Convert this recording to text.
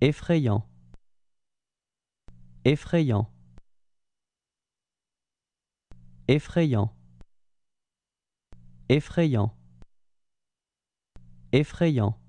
Effrayant. Effrayant. Effrayant. Effrayant. Effrayant.